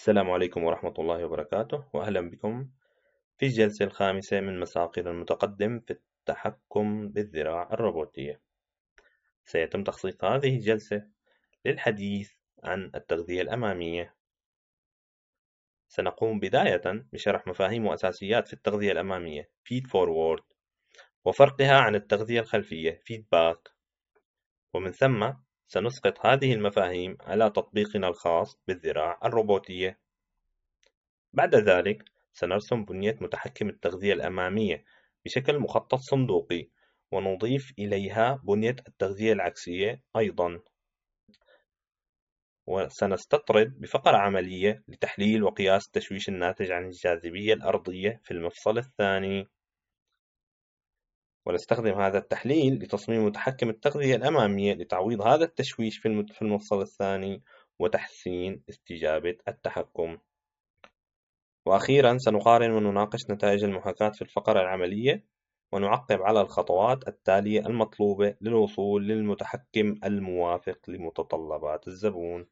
السلام عليكم ورحمة الله وبركاته وأهلا بكم في الجلسة الخامسة من مساقل المتقدم في التحكم بالذراع الروبوتية سيتم تخصيص هذه الجلسة للحديث عن التغذية الأمامية سنقوم بداية بشرح مفاهيم وأساسيات في التغذية الأمامية feed forward وفرقها عن التغذية الخلفية feedback ومن ثم سنسقط هذه المفاهيم على تطبيقنا الخاص بالذراع الروبوتية. بعد ذلك سنرسم بنية متحكم التغذية الأمامية بشكل مخطط صندوقي ونضيف إليها بنية التغذية العكسية أيضا وسنستطرد بفقرة عملية لتحليل وقياس تشويش الناتج عن الجاذبية الأرضية في المفصل الثاني ونستخدم هذا التحليل لتصميم متحكم التغذية الأمامية لتعويض هذا التشويش في المفصل الثاني وتحسين استجابة التحكم وأخيرا سنقارن ونناقش نتائج المحاكاة في الفقرة العملية ونعقب على الخطوات التالية المطلوبة للوصول للمتحكم الموافق لمتطلبات الزبون